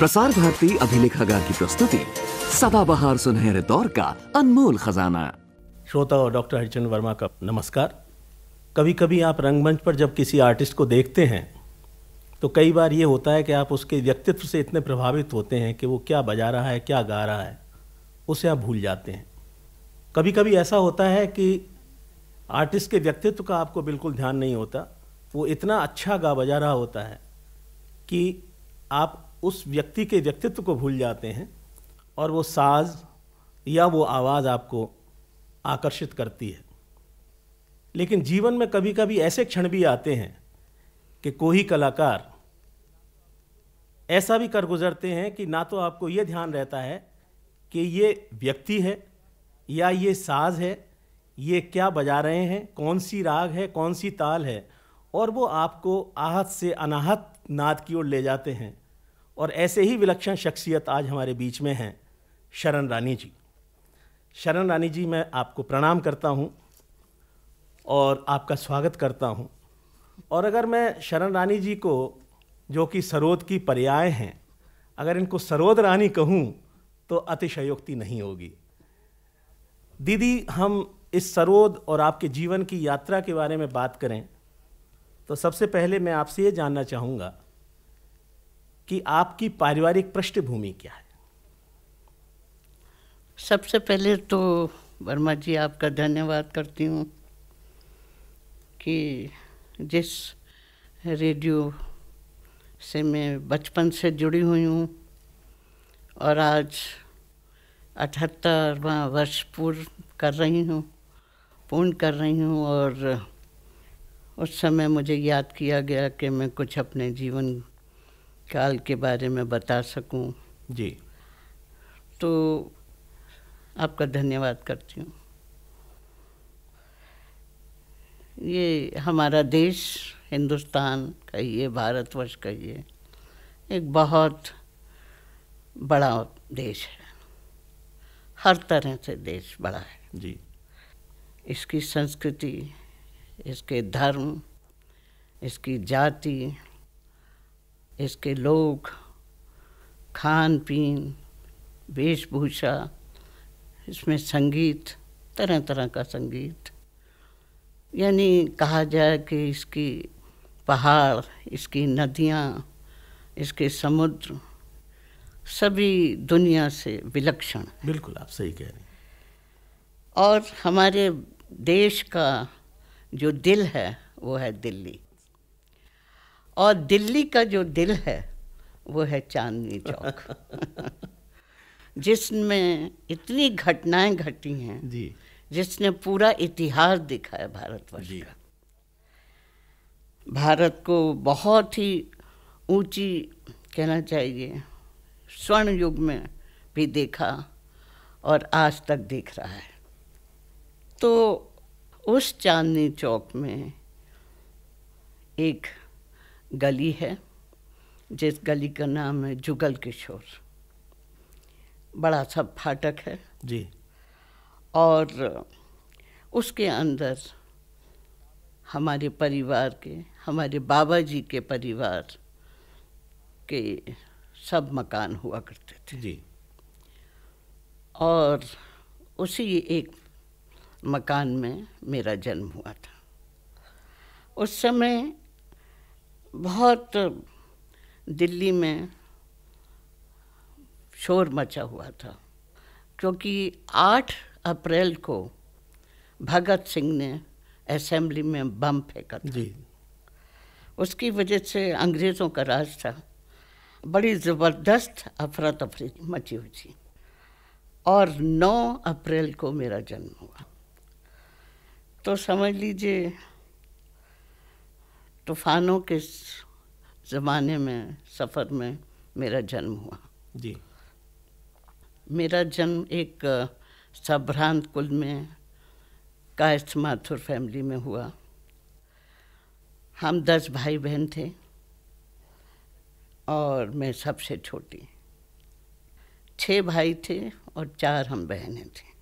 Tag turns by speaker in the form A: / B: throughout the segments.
A: प्रसार भारती अभिलेखागार की प्रस्तुति सदाबहार सुनहरे दौर का अनमोल खजाना श्रोता और डॉक्टर हरिचंद वर्मा का नमस्कार कभी कभी आप रंगमंच पर जब किसी आर्टिस्ट को देखते हैं तो कई बार ये होता है कि आप उसके व्यक्तित्व से इतने प्रभावित होते हैं कि वो क्या बजा रहा है क्या गा रहा है उसे आप भूल जाते हैं कभी कभी ऐसा होता है कि आर्टिस्ट के व्यक्तित्व का आपको बिल्कुल ध्यान नहीं होता वो इतना अच्छा गा बजा रहा होता है कि आप उस व्यक्ति के व्यक्तित्व को भूल जाते हैं और वो साज या वो आवाज़ आपको आकर्षित करती है लेकिन जीवन में कभी कभी ऐसे क्षण भी आते हैं कि कोई कलाकार ऐसा भी कर गुजरते हैं कि ना तो आपको ये ध्यान रहता है कि ये व्यक्ति है या ये साज है ये क्या बजा रहे हैं कौन सी राग है कौन सी ताल है और वो आपको आहत से अनाहत नाद की ओर ले जाते हैं और ऐसे ही विलक्षण शख्सियत आज हमारे बीच में हैं शरण रानी जी शरण रानी जी मैं आपको प्रणाम करता हूँ और आपका स्वागत करता हूँ और अगर मैं शरण रानी जी को जो कि सरोद की पर्याय हैं अगर इनको सरोद रानी कहूँ तो अतिशयोक्ति नहीं होगी दीदी हम इस सरोद और आपके जीवन की यात्रा के बारे में बात करें तो सबसे पहले मैं आपसे ये जानना चाहूँगा कि आपकी पारिवारिक
B: पृष्ठभूमि क्या है सबसे पहले तो वर्मा जी आपका धन्यवाद करती हूँ कि जिस रेडियो से मैं बचपन से जुड़ी हुई हूँ और आज अठहत्तरवा वर्ष पूर्ण कर रही हूँ पूर्ण कर रही हूँ और उस समय मुझे याद किया गया कि मैं कुछ अपने जीवन काल के बारे में बता सकूं जी तो आपका धन्यवाद करती हूँ ये हमारा देश हिंदुस्तान कहिए भारतवर्ष कहिए एक बहुत बड़ा देश है हर तरह से देश बड़ा है जी इसकी संस्कृति इसके धर्म इसकी जाति इसके लोग खान पीन वेशभूषा इसमें संगीत तरह तरह का संगीत यानी कहा जाए कि इसकी पहाड़ इसकी नदियाँ इसके समुद्र सभी दुनिया से विलक्षण बिल्कुल आप सही कह रहे हैं और हमारे देश का जो दिल है वो है दिल्ली और दिल्ली का जो दिल है वो है चांदनी चौक जिसमें इतनी घटनाएं घटी हैं जी जिसने पूरा इतिहास दिखा है भारतवर्ष का भारत को बहुत ही ऊंची कहना चाहिए स्वर्ण युग में भी देखा और आज तक देख रहा है तो उस चांदनी चौक में एक गली है जिस गली का नाम है जुगल किशोर बड़ा सा फाटक है जी और उसके अंदर हमारे परिवार के हमारे बाबा जी के परिवार के सब मकान हुआ करते थे जी और उसी एक मकान में मेरा जन्म हुआ था उस समय बहुत दिल्ली में शोर मचा हुआ था क्योंकि 8 अप्रैल को भगत सिंह ने असेंबली में बम फेंका था जी। उसकी वजह से अंग्रेज़ों का राज था बड़ी ज़बरदस्त अफरा तफरी मची हुई थी और 9 अप्रैल को मेरा जन्म हुआ तो समझ लीजिए तूफानों के ज़माने में सफ़र में मेरा जन्म हुआ जी मेरा जन्म एक सभ्रांत कुल में कायस्थ माथुर फैमिली में हुआ हम दस भाई बहन थे और मैं सबसे छोटी छः भाई थे और चार हम बहनें थी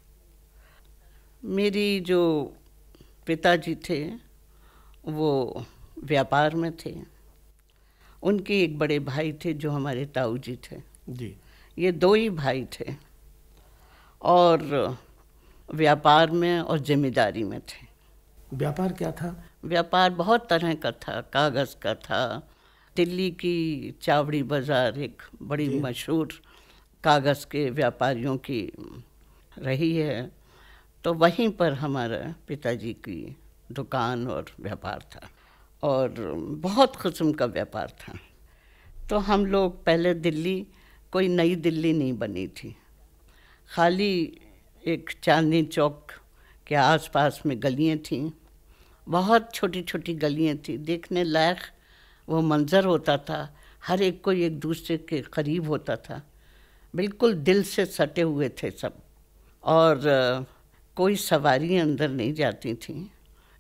B: मेरी जो पिताजी थे वो व्यापार में थे उनके एक बड़े भाई थे जो हमारे ताऊ जी थे जी ये दो ही भाई थे और व्यापार में और जिम्मेदारी में थे
A: व्यापार क्या था
B: व्यापार बहुत तरह का था कागज़ का था दिल्ली की चावड़ी बाज़ार एक बड़ी मशहूर कागज़ के व्यापारियों की रही है तो वहीं पर हमारा पिताजी की दुकान और व्यापार था और बहुत कस्म का व्यापार था तो हम लोग पहले दिल्ली कोई नई दिल्ली नहीं बनी थी खाली एक चांदनी चौक के आसपास में गलियाँ थीं बहुत छोटी छोटी गलियाँ थीं देखने लायक वो मंज़र होता था हर एक कोई एक दूसरे के करीब होता था बिल्कुल दिल से सटे हुए थे सब और कोई सवारी अंदर नहीं जाती थी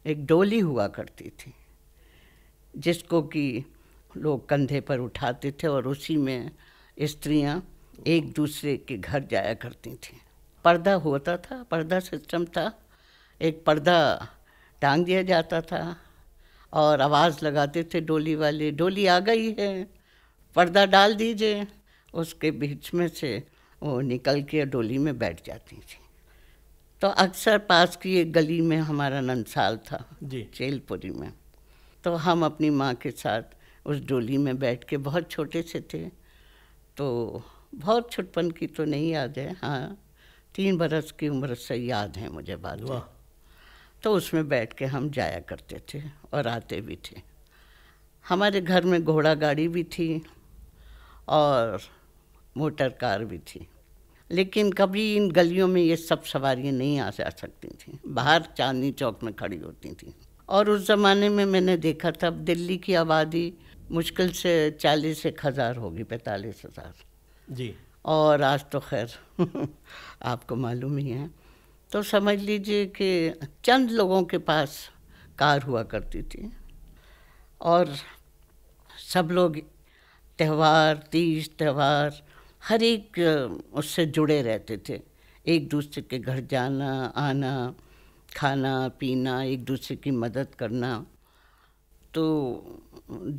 B: एक डोली हुआ करती थी जिसको कि लोग कंधे पर उठाते थे और उसी में स्त्रियां एक दूसरे के घर जाया करती थीं पर्दा होता था पर्दा सिस्टम था एक पर्दा टांग दिया जाता था और आवाज़ लगाते थे डोली वाले डोली आ गई है पर्दा डाल दीजिए उसके बीच में से वो निकल के डोली में बैठ जाती थी तो अक्सर पास की एक गली में हमारा नंसाल था जी चेलपुरी में तो हम अपनी माँ के साथ उस डोली में बैठ के बहुत छोटे से थे तो बहुत छुटपन की तो नहीं याद है हाँ तीन बरस की उम्र से याद है मुझे बात तो उसमें बैठ के हम जाया करते थे और आते भी थे हमारे घर में घोड़ा गाड़ी भी थी और मोटर कार भी थी लेकिन कभी इन गलियों में ये सब सवारियाँ नहीं आ जा सकती थी बाहर चांदनी चौक में खड़ी होती थी और उस ज़माने में मैंने देखा था दिल्ली की आबादी मुश्किल से चालीस एक हज़ार होगी पैंतालीस हज़ार जी और आज तो खैर आपको मालूम ही है तो समझ लीजिए कि चंद लोगों के पास कार हुआ करती थी और सब लोग त्यौहार तीज त्यौहार हर एक उससे जुड़े रहते थे एक दूसरे के घर जाना आना खाना पीना एक दूसरे की मदद करना तो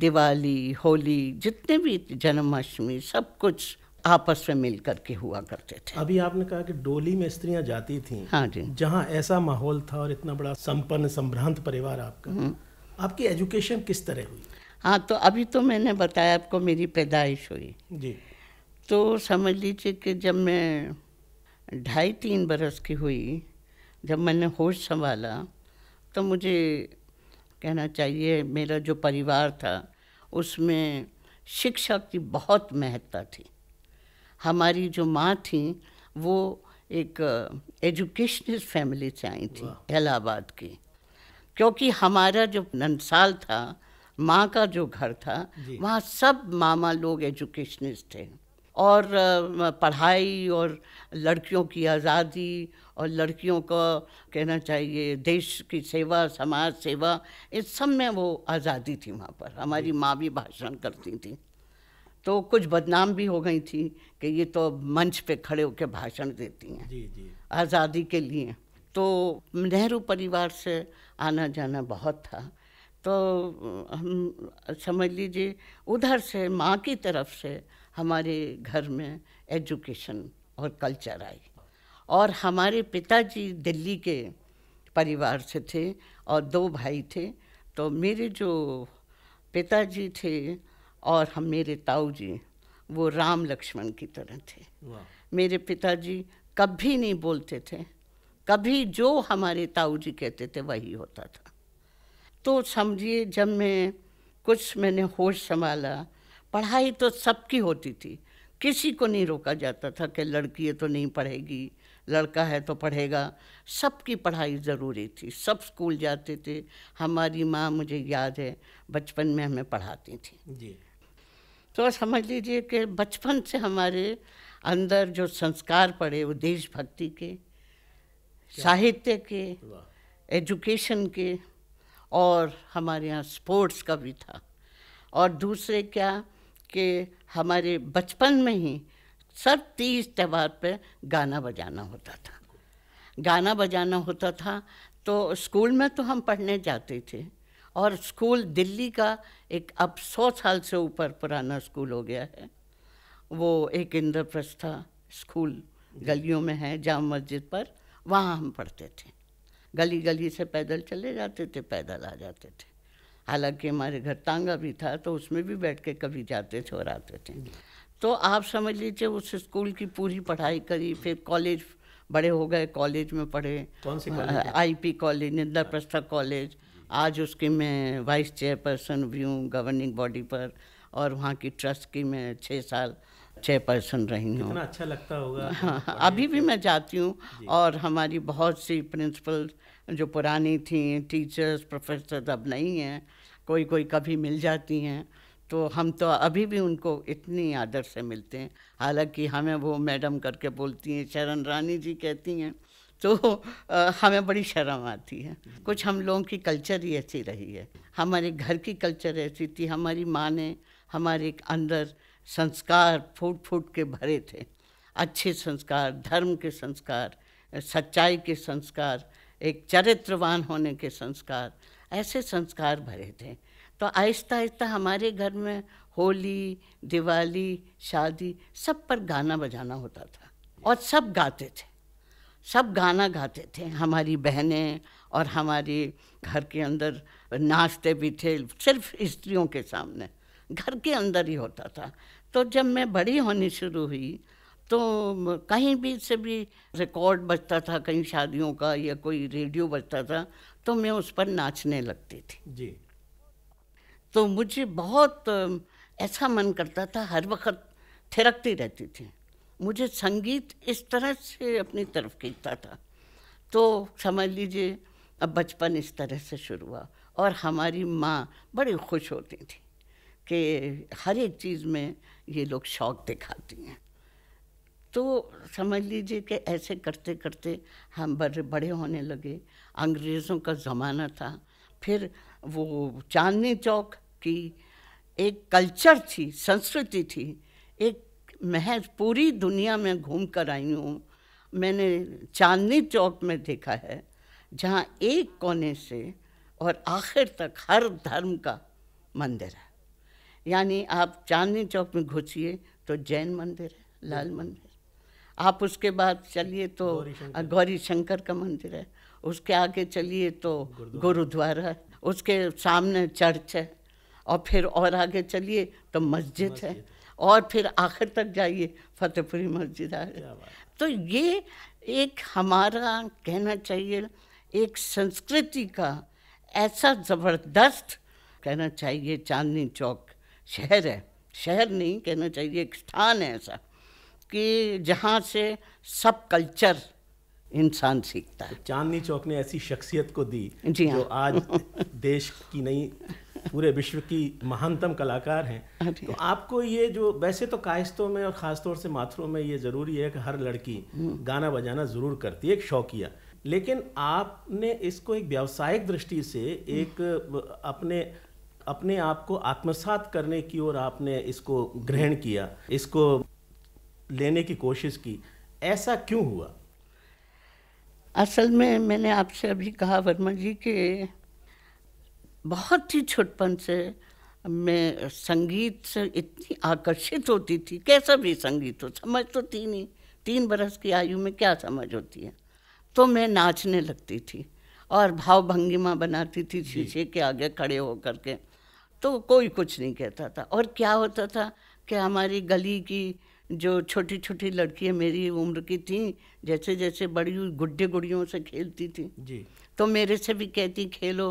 B: दिवाली होली जितने भी जन्माष्टमी सब कुछ आपस में मिल करके हुआ करते
A: थे अभी आपने कहा कि डोली में स्त्रियां जाती थीं हाँ जी जहाँ ऐसा माहौल था और इतना बड़ा संपन्न संभ्रांत परिवार आपका हम्म। आपकी एजुकेशन किस तरह
B: हुई हाँ तो अभी तो मैंने बताया आपको मेरी पैदाइश हुई जी तो समझ लीजिए कि जब मैं ढाई तीन बरस की हुई जब मैंने होश संभाला तो मुझे कहना चाहिए मेरा जो परिवार था उसमें शिक्षा की बहुत महत्ता थी हमारी जो माँ थी वो एक एजुकेशनल फैमिली से आई थी इलाहाबाद की क्योंकि हमारा जो नंसाल था माँ का जो घर था वहाँ सब मामा लोग एजुकेशनिस्ट थे और पढ़ाई और लड़कियों की आज़ादी और लड़कियों को कहना चाहिए देश की सेवा समाज सेवा इस सब में वो आज़ादी थी वहाँ पर हमारी माँ भी भाषण करती थी तो कुछ बदनाम भी हो गई थी कि ये तो मंच पे खड़े होकर भाषण देती हैं आज़ादी के लिए तो नेहरू परिवार से आना जाना बहुत था तो हम समझ लीजिए उधर से माँ की तरफ से हमारे घर में एजुकेशन और कल्चर आई और हमारे पिताजी दिल्ली के परिवार से थे और दो भाई थे तो मेरे जो पिताजी थे और हम मेरे ताऊ जी वो राम लक्ष्मण की तरह थे मेरे पिताजी कभी नहीं बोलते थे कभी जो हमारे ताऊ जी कहते थे वही होता था तो समझिए जब मैं कुछ मैंने होश संभाला पढ़ाई तो सबकी होती थी किसी को नहीं रोका जाता था कि लड़की है तो नहीं पढ़ेगी लड़का है तो पढ़ेगा सबकी पढ़ाई ज़रूरी थी सब स्कूल जाते थे हमारी माँ मुझे याद है बचपन में हमें पढ़ाती थी जी तो समझ लीजिए कि बचपन से हमारे अंदर जो संस्कार पड़े वो देशभक्ति के साहित्य के एजुकेशन के और हमारे यहाँ स्पोर्ट्स का भी था और दूसरे क्या कि हमारे बचपन में ही सब तीज त्यौहार पे गाना बजाना होता था गाना बजाना होता था तो स्कूल में तो हम पढ़ने जाते थे और स्कूल दिल्ली का एक अब सौ साल से ऊपर पुराना स्कूल हो गया है वो एक इंद्रप्रस्था स्कूल गलियों में है जाम मस्जिद पर वहाँ हम पढ़ते थे गली गली से पैदल चले जाते थे पैदल आ जाते थे हालांकि हमारे घर तांगा भी था तो उसमें भी बैठ के कभी जाते थे और आते थे तो आप समझ लीजिए उस स्कूल की पूरी पढ़ाई करी फिर कॉलेज बड़े हो गए कॉलेज में पढ़े कौन सी आईपी कॉलेज निंदा प्रस्था कॉलेज आज उसके मैं वाइस चेयरपर्सन भी हूँ गवर्निंग बॉडी पर और वहाँ की ट्रस्ट की मैं छः साल चेयरपर्सन रही हूँ अच्छा लगता होगा हाँ, हाँ, अभी भी मैं जाती हूँ और हमारी बहुत सी प्रिंसिपल जो पुरानी थी टीचर्स प्रोफेसर अब नहीं हैं कोई कोई कभी मिल जाती हैं तो हम तो अभी भी उनको इतनी आदर से मिलते हैं हालांकि हमें वो मैडम करके बोलती हैं शरण रानी जी कहती हैं तो आ, हमें बड़ी शर्म आती है कुछ हम लोगों की कल्चर ही ऐसी रही है हमारे घर की कल्चर ऐसी थी हमारी माँ ने हमारे अंदर संस्कार फूट फूट के भरे थे अच्छे संस्कार धर्म के संस्कार सच्चाई के संस्कार एक चरित्रवान होने के संस्कार ऐसे संस्कार भरे थे तो आहिस्ता आहिस्ता हमारे घर में होली दिवाली शादी सब पर गाना बजाना होता था और सब गाते थे सब गाना गाते थे हमारी बहनें और हमारे घर के अंदर नाचते भी थे सिर्फ स्त्रियों के सामने घर के अंदर ही होता था तो जब मैं बड़ी होनी शुरू हुई तो कहीं भी से भी रिकॉर्ड बजता था कहीं शादियों का या कोई रेडियो बजता था तो मैं उस पर नाचने लगती थी जी तो मुझे बहुत ऐसा मन करता था हर वक्त थिरकती रहती थी मुझे संगीत इस तरह से अपनी तरफ खींचता था तो समझ लीजिए अब बचपन इस तरह से शुरू हुआ और हमारी माँ बड़ी खुश होती थी कि हर एक चीज़ में ये लोग शौक दिखाती हैं तो समझ लीजिए कि ऐसे करते करते हम बड़े बड़े होने लगे अंग्रेज़ों का ज़माना था फिर वो चांदनी चौक की एक कल्चर थी संस्कृति थी एक महज पूरी दुनिया में घूम कर आई हूँ मैंने चांदनी चौक में देखा है जहाँ एक कोने से और आखिर तक हर धर्म का मंदिर है यानी आप चांदनी चौक में घुसिए तो जैन मंदिर है लाल मंदिर आप उसके बाद चलिए तो गौरी शंकर का मंदिर है उसके आगे चलिए तो गुरुद्वारा है उसके सामने चर्च है और फिर और आगे चलिए तो मस्जिद है और फिर आखिर तक जाइए फतेहपुरी मस्जिद आ गए तो ये एक हमारा कहना चाहिए एक संस्कृति का ऐसा ज़बरदस्त कहना चाहिए चांदनी चौक शहर है शहर नहीं कहना चाहिए एक स्थान है ऐसा कि जहाँ से सब कल्चर इंसान सीखता है चांदनी
A: चौक ने ऐसी शख्सियत को दी जी हाँ। जो आज देश की नहीं पूरे विश्व की महानतम कलाकार हैं तो आपको ये जो वैसे तो कायस्तों में और ख़ास तौर से माथुरों में ये ज़रूरी है कि हर लड़की हम्म। गाना बजाना ज़रूर करती है एक शौकिया लेकिन आपने इसको एक व्यावसायिक दृष्टि से एक अपने अपने आप को आत्मसात करने की ओर आपने इसको ग्रहण किया इसको लेने की कोशिश की ऐसा क्यों हुआ
B: असल में मैंने आपसे अभी कहा वर्मा जी के बहुत ही छुटपन से मैं संगीत से इतनी आकर्षित होती थी कैसा भी संगीत हो समझ तो थी नहीं तीन बरस की आयु में क्या समझ होती है तो मैं नाचने लगती थी और भाव भंगिमा बनाती थी शीशे के आगे खड़े हो करके तो कोई कुछ नहीं कहता था और क्या होता था कि हमारी गली की जो छोटी छोटी लड़कियां मेरी उम्र की थी जैसे जैसे बड़ी हुई गुड्डे गुड़ियों से खेलती थी जी तो मेरे से भी कहती खेलो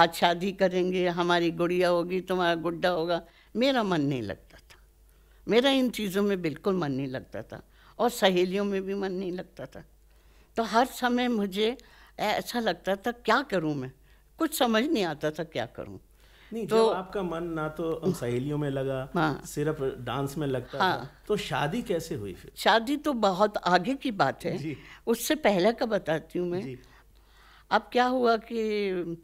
B: आज शादी करेंगे हमारी गुड़िया होगी तुम्हारा गुड्डा होगा मेरा मन नहीं लगता था मेरा इन चीज़ों में बिल्कुल मन नहीं लगता था और सहेलियों में भी मन नहीं लगता था तो हर समय मुझे ऐसा लगता था क्या करूँ मैं कुछ समझ नहीं आता था क्या करूँ
A: नहीं तो जब आपका मन ना तो सहेलियों में लगा हाँ, सिर्फ डांस में लगता हाँ, था तो शादी कैसे हुई
B: फिर शादी तो बहुत आगे की बात है उससे पहले का बताती हूँ मैं अब क्या हुआ कि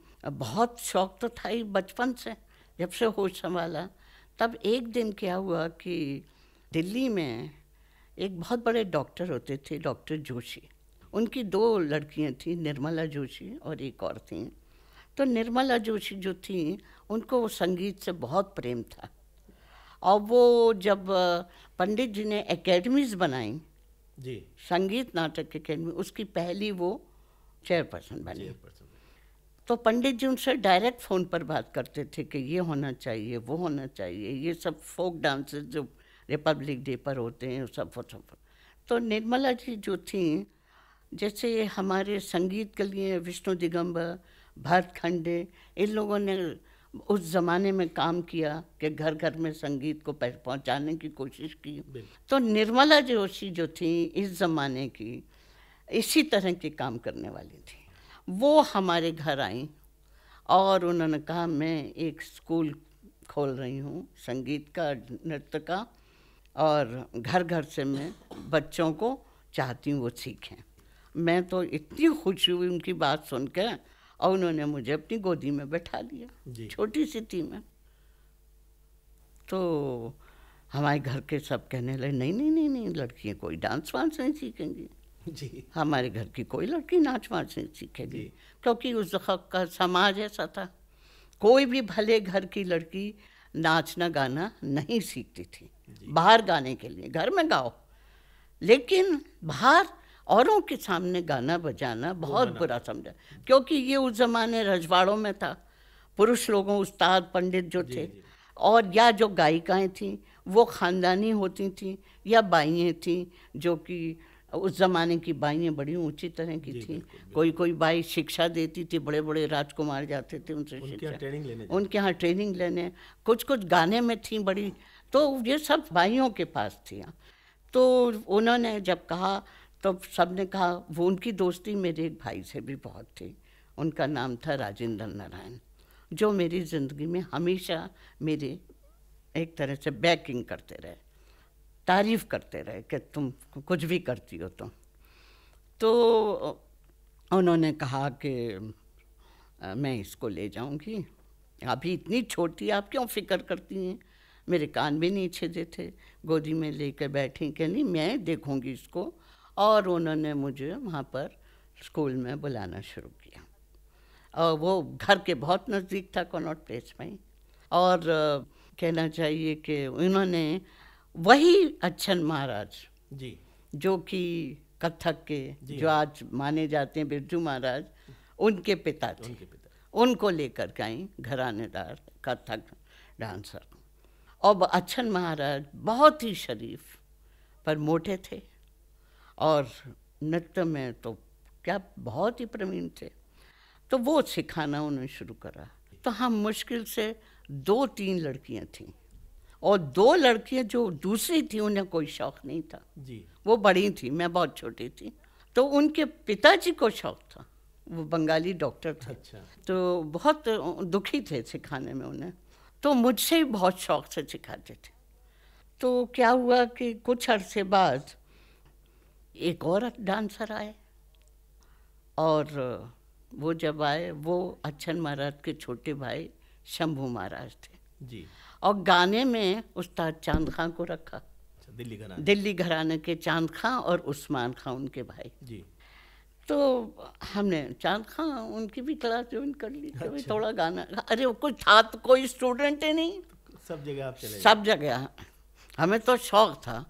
B: बहुत शौक तो था ही बचपन से जब से होश संभाला तब एक दिन क्या हुआ कि दिल्ली में एक बहुत बड़े डॉक्टर होते थे डॉक्टर जोशी उनकी दो लड़कियां थी निर्मला जोशी और एक और थी तो निर्मला जोशी जो थी उनको वो संगीत से बहुत प्रेम था और वो जब पंडित जी ने एकेडमीज बनाई जी संगीत नाटक एकेडमी उसकी पहली वो चेयरपर्सन बनी तो पंडित जी उनसे डायरेक्ट फ़ोन पर बात करते थे कि ये होना चाहिए वो होना चाहिए ये सब फोक डांसेस जो रिपब्लिक डे पर होते हैं सब वो सब तो निर्मला जी जो थी जैसे हमारे संगीत के लिए विष्णु दिगंबर भरत खंडे इन लोगों ने उस ज़माने में काम किया कि घर घर में संगीत को पहुंचाने की कोशिश की तो निर्मला जोशी जो थी इस ज़माने की इसी तरह के काम करने वाली थी वो हमारे घर आई और उन्होंने कहा मैं एक स्कूल खोल रही हूँ संगीत का नृत्य का और घर घर से मैं बच्चों को चाहती हूँ वो सीखें मैं तो इतनी खुश हुई उनकी बात सुनकर और उन्होंने मुझे अपनी गोदी में बैठा दिया छोटी सी थी मैं तो हमारे घर के सब कहने लगे नहीं नहीं नहीं नहीं लड़कियाँ कोई डांस वांस नहीं सीखेंगी जी हमारे घर की कोई लड़की नाच वाच नहीं सीखेगी क्योंकि उस वक्त का समाज ऐसा था कोई भी भले घर की लड़की नाचना गाना नहीं सीखती थी बाहर गाने के लिए घर में गाओ लेकिन बाहर औरों के सामने गाना बजाना बहुत बुरा समझा क्योंकि ये उस ज़माने रजवाड़ों में था पुरुष लोगों उस्ताद पंडित जो थे और या जो गायिकाएं थीं वो ख़ानदानी होती थीं या बाइयाँ थीं जो कि उस ज़माने की बाइयाँ बड़ी ऊंची तरह की थी कोई कोई बाई शिक्षा देती थी बड़े बड़े राजकुमार जाते थे उनसे उनके यहाँ ट्रेनिंग लेने कुछ कुछ गाने में थी बड़ी तो ये सब बाइयों के पास थी तो उन्होंने जब कहा तो सब ने कहा वो उनकी दोस्ती मेरे एक भाई से भी बहुत थी उनका नाम था राजेंद्र नारायण जो मेरी ज़िंदगी में हमेशा मेरे एक तरह से बैकिंग करते रहे तारीफ करते रहे कि तुम कुछ भी करती हो तुम तो।, तो उन्होंने कहा कि मैं इसको ले जाऊंगी अभी इतनी छोटी आप क्यों फिक्र करती हैं मेरे कान भी नहीं छेदे थे गोदी में लेकर बैठी कि नहीं मैं देखूंगी इसको और उन्होंने मुझे वहाँ पर स्कूल में बुलाना शुरू किया और वो घर के बहुत नज़दीक था कॉनॉट प्लेस में और कहना चाहिए कि उन्होंने वही अच्छन महाराज जी जो कि कथक के जो हाँ। आज माने जाते हैं बिरजू महाराज उनके पिता थे उनके पिता। उनको लेकर के आई घरानेदार कथक डांसर और अच्छन महाराज बहुत ही शरीफ पर मोटे थे और नृत्य में तो क्या बहुत ही प्रवीण थे तो वो सिखाना उन्होंने शुरू करा तो हम मुश्किल से दो तीन लड़कियां थीं और दो लड़कियां जो दूसरी थी उन्हें कोई शौक नहीं था जी वो बड़ी थी मैं बहुत छोटी थी तो उनके पिताजी को शौक था वो बंगाली डॉक्टर थे अच्छा। तो बहुत दुखी थे सिखाने में उन्हें तो मुझसे ही बहुत शौक से सिखाते थे तो क्या हुआ कि कुछ अरसे बाद एक और डांसर आए और वो जब आए वो अच्छन महाराज के छोटे भाई शंभू महाराज थे जी और गाने में उस्ताद चांद खां को रखा अच्छा, दिल्ली घराने दिल्ली घराने के चांद खां और उस्मान खां उनके भाई जी तो हमने चांद खां उनकी भी क्लास ज्वाइन कर ली अच्छा। तो थोड़ा गाना अरे वो कोई था तो कोई स्टूडेंट ही नहीं सब जगह आप चले सब जगह हमें तो शौक था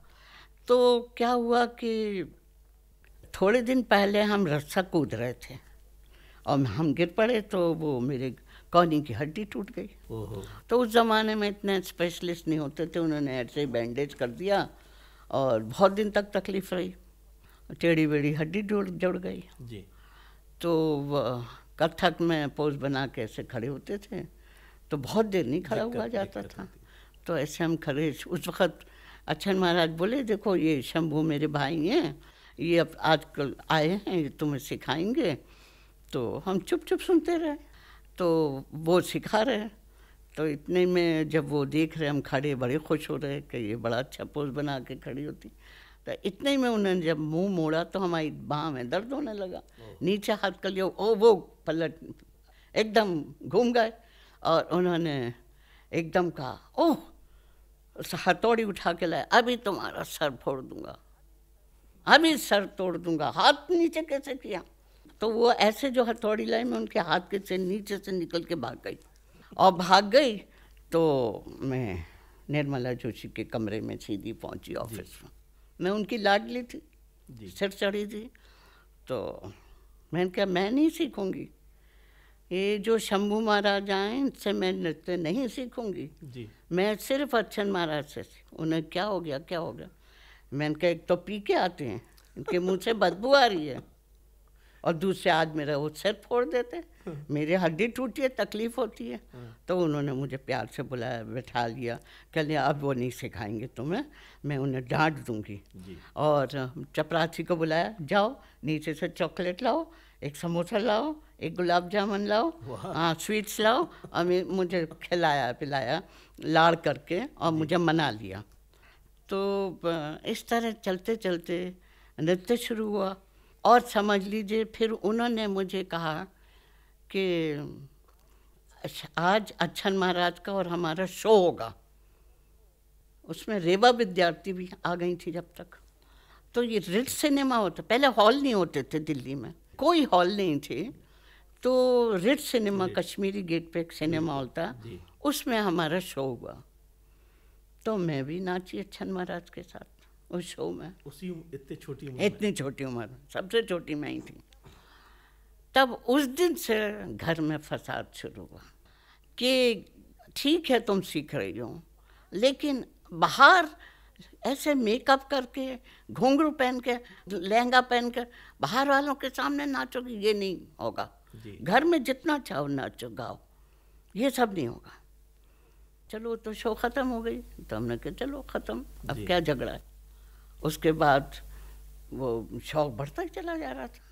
B: तो क्या हुआ कि थोड़े दिन पहले हम रस्सा कूद रहे थे और हम गिर पड़े तो वो मेरे कौनी की हड्डी टूट गई तो उस ज़माने में इतने स्पेशलिस्ट नहीं होते थे उन्होंने ऐसे बैंडेज कर दिया और बहुत दिन तक तकलीफ रही टेढ़ी बेढ़ी हड्डी जुड़ जुड़ गई जी तो कथक में पोज बना के ऐसे खड़े होते थे तो बहुत देर नहीं खड़ा हुआ जाता था तो ऐसे हम खड़े उस वक़्त अच्छा महाराज बोले देखो ये शंभू मेरे भाई हैं ये अब आजकल आए हैं ये तुम्हें सिखाएंगे तो हम चुप चुप सुनते रहे तो वो सिखा रहे तो इतने में जब वो देख रहे हम खड़े बड़े खुश हो रहे कि ये बड़ा अच्छा पोज बना के खड़ी होती तो इतने में उन्होंने जब मुंह मोड़ा तो हमारी बाँह में दर्द होने लगा नीचे हाथ कर लिया ओ वो पलट एकदम घूम गए और उन्होंने एकदम कहा ओह हथौड़ी उठा के लाया अभी तुम्हारा सर फोड़ दूंगा अभी सर तोड़ दूंगा हाथ नीचे कैसे किया तो वो ऐसे जो हथौड़ी लाई मैं उनके हाथ के से नीचे से निकल के भाग गई और भाग गई तो मैं निर्मला जोशी के कमरे में सीधी पहुंची ऑफिस में मैं उनकी लाडली थी सिर चढ़ी थी तो मैंने कहा मैं नहीं सीखूंगी ये जो शंभू महाराज आए इनसे मैं नृत्य नहीं सीखूंगी मैं सिर्फ अच्छन महाराज से उन्हें क्या हो गया क्या हो गया मैंने कहा एक तो पी के आते हैं इनके मुंह से बदबू आ रही है और दूसरे आज मेरा वो सिर फोड़ देते मेरी हड्डी टूटी है तकलीफ होती है तो उन्होंने मुझे प्यार से बुलाया बैठा लिया कह लिया अब वो नहीं सिखाएंगे तुम्हें मैं उन्हें डांट दूंगी और चपरासी को बुलाया जाओ नीचे से चॉकलेट लाओ एक समोसा लाओ एक गुलाब जामुन लाओ हाँ स्वीट्स लाओ और मुझे खिलाया पिलाया लाड़ करके और मुझे मना लिया तो इस तरह चलते चलते नृत्य शुरू हुआ और समझ लीजिए फिर उन्होंने मुझे कहा कि अच्छा, आज अच्छन महाराज का और हमारा शो होगा उसमें रेबा विद्यार्थी भी आ गई थी जब तक तो ये रिट सिनेमा होता पहले हॉल नहीं होते थे दिल्ली में कोई हॉल नहीं थे तो रिट सिनेमा कश्मीरी गेट पे एक सिनेमा हॉल था उसमें हमारा शो हुआ तो मैं भी नाची अच्छा महाराज के साथ उस शो में उसी इतनी छोटी उम्र इतनी छोटी उम्र सबसे छोटी मैं ही थी तब उस दिन से घर में फसाद शुरू हुआ कि ठीक है तुम सीख रही हो लेकिन बाहर ऐसे मेकअप करके घुंघरू पहन के लहंगा पहन के बाहर वालों के सामने नाचोगे ये नहीं होगा घर में जितना चाहो नाचो गाओ ये सब नहीं होगा चलो तो शो ख़त्म हो गई तो हमने कहा चलो ख़त्म अब क्या झगड़ा है उसके बाद वो शौक बढ़ता चला जा रहा था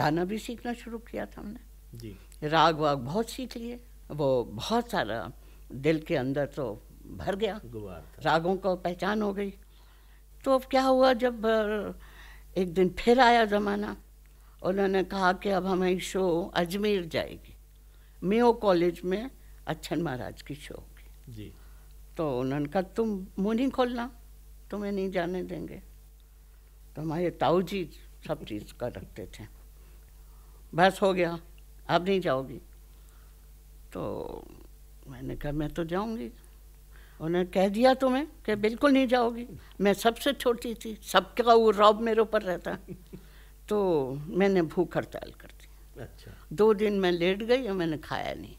B: गाना भी सीखना शुरू किया था हमने जी राग वाग बहुत सीख लिए वो बहुत सारा दिल के अंदर तो भर गया रागों को पहचान हो गई तो अब क्या हुआ जब एक दिन फिर आया ज़माना उन्होंने कहा कि अब हमारी शो अजमेर जाएगी मेो कॉलेज में अच्छन महाराज की शो जी तो उन्होंने कहा तुम मुँह नहीं खोलना तुम्हें नहीं जाने देंगे तो हमारे ताऊ जी सब चीज़ का रखते थे बस हो गया अब नहीं जाओगी तो मैंने कहा मैं तो जाऊंगी उन्हें कह दिया तुम्हें कि बिल्कुल नहीं जाओगी मैं सबसे छोटी थी सबका वो रौब मेरे ऊपर रहता तो मैंने भूख हड़ताल कर
A: दी अच्छा
B: दो दिन मैं लेट गई और मैंने खाया नहीं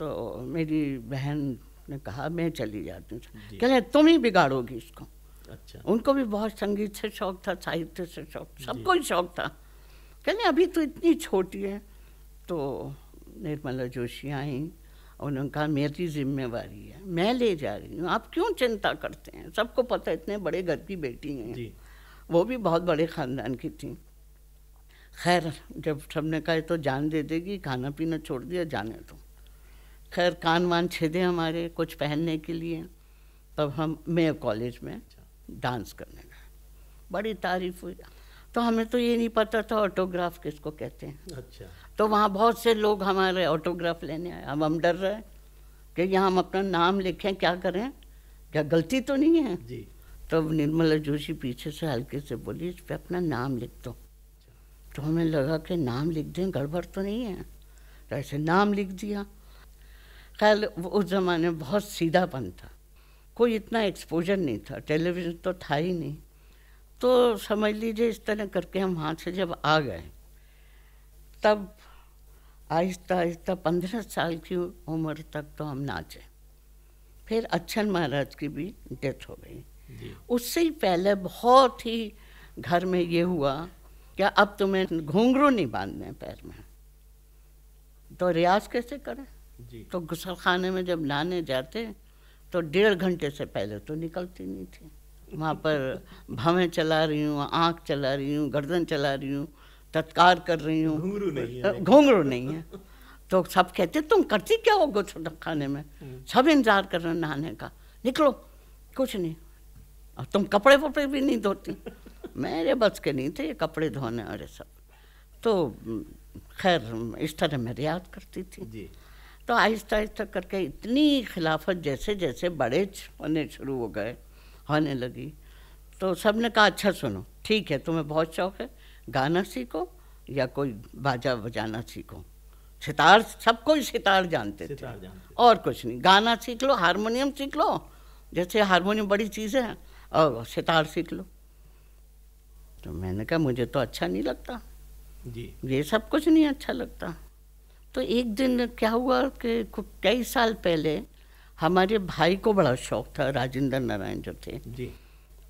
B: तो मेरी बहन ने कहा मैं चली जाती हूँ कह रहे तुम ही बिगाड़ोगी इसको अच्छा उनको भी बहुत संगीत से शौक था साहित्य से शौक सबको ही शौक था कहने अभी तो इतनी छोटी है तो निर्मला जोशी आई उन्होंने कहा मेरी जिम्मेवारी है मैं ले जा रही हूँ आप क्यों चिंता करते हैं सबको पता इतने बड़े घर की बेटी हैं वो भी बहुत बड़े ख़ानदान की थी खैर जब सबने कहा तो जान दे देगी खाना पीना छोड़ दिया जाने दो तो। खैर कान वान छेदे हमारे कुछ पहनने के लिए तब हम मैं कॉलेज में अच्छा। डांस करने गए बड़ी तारीफ हुई तो हमें तो ये नहीं पता था ऑटोग्राफ किसको कहते हैं अच्छा तो वहाँ बहुत से लोग हमारे ऑटोग्राफ लेने आए अब हम डर रहे कि यहाँ हम अपना नाम लिखें क्या करें क्या गलती तो नहीं है जी तब तो निर्मला जोशी पीछे से हल्के से बोली इस पर अपना नाम लिख दो अच्छा। तो हमें लगा कि नाम लिख दें गड़बड़ तो नहीं है तो ऐसे नाम लिख दिया खैर उस ज़माने में बहुत सीधापन था कोई इतना एक्सपोजर नहीं था टेलीविज़न तो था ही नहीं तो समझ लीजिए इस तरह करके हम हाथ से जब आ गए तब आहिस्ता आहिस्ता पंद्रह साल की उम्र तक तो हम नाचे फिर अच्छन महाराज की भी डेथ हो गई उससे ही पहले बहुत ही घर में ये हुआ कि अब तुम्हें तो घुंघरू नहीं बांधने पैर में तो रियाज कैसे करें तो गुसल खाने में जब नहाने जाते तो डेढ़ घंटे से पहले तो निकलती नहीं थी वहाँ पर भवें चला रही हूँ आँख चला रही हूँ गर्दन चला रही हूँ तत्कार कर रही हूँ घुंघरू नहीं है नहीं है तो सब कहते तुम करती क्या हो गुसल खाने में हम्म। सब इंतजार कर रहे नहाने का निकलो कुछ नहीं और तुम कपड़े वपड़े भी नहीं धोती मेरे बस के नहीं थे ये कपड़े धोने वाले सब तो खैर इस तरह मैं रियाज करती थी जी। तो आहिस्ता आहिस्ता करके इतनी खिलाफत जैसे जैसे बड़े होने शुरू हो गए होने लगी तो सब ने कहा अच्छा सुनो ठीक है तुम्हें बहुत शौक है गाना सीखो या कोई बाजा बजाना सीखो सितार सब कोई सितार जानते थे और कुछ नहीं गाना सीख लो हारमोनियम सीख लो जैसे हारमोनियम बड़ी चीज़ है और सितार सीख लो तो मैंने कहा मुझे तो अच्छा नहीं लगता जी ये सब कुछ नहीं अच्छा लगता तो एक दिन क्या हुआ कि कई साल पहले हमारे भाई को बड़ा शौक था राजेंद्र नारायण जो थे जी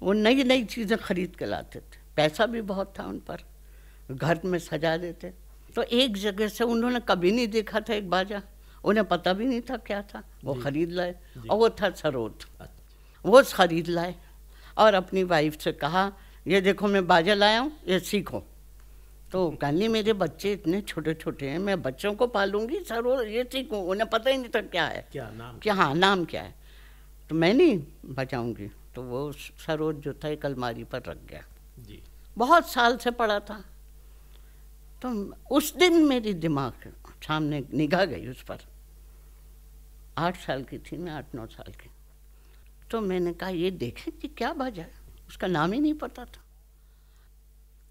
B: वो नई नई चीज़ें खरीद के लाते थे पैसा भी बहुत था उन पर घर में सजा देते तो एक जगह से उन्होंने कभी नहीं देखा था एक बाजा उन्हें पता भी नहीं था क्या था वो खरीद लाए और वो था सरोद अच्छा। वो खरीद लाए और अपनी वाइफ से कहा ये देखो मैं बाजा लाया हूँ ये सीखो तो कहनी मेरे बच्चे इतने छोटे छोटे हैं मैं बच्चों को पालूंगी सर वो ये सीखूँ उन्हें पता ही नहीं था क्या है क्या नाम क्या हाँ नाम क्या है तो मैं नहीं बचाऊंगी तो वो सरोज जो था एक अलमारी पर रख गया जी बहुत साल से पड़ा था तो उस दिन मेरी दिमाग सामने निगाह गई उस पर आठ साल की थी मैं आठ नौ साल की तो मैंने कहा ये देखें कि क्या बजा है उसका नाम ही नहीं पता था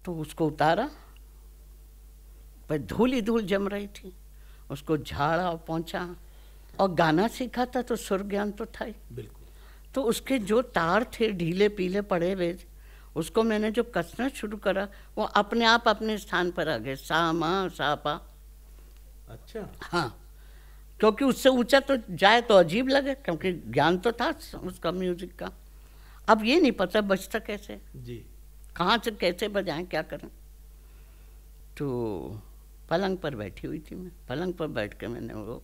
B: तो उसको उतारा पर धूल ही धूल जम रही थी उसको झाड़ा और पहुँचा और गाना सीखा था तो सुर ज्ञान तो था ही बिल्कुल तो उसके जो तार थे ढीले पीले पड़े हुए उसको मैंने जो कसना शुरू करा वो अपने आप अपने स्थान पर आ गए सा मा पा अच्छा हाँ क्योंकि उससे ऊंचा तो जाए तो अजीब लगे क्योंकि ज्ञान तो था उसका म्यूजिक का अब ये नहीं पता बचता कैसे जी कहाँ से कैसे बजाएं क्या करें तो पलंग पर बैठी हुई थी मैं पलंग पर बैठ कर मैंने वो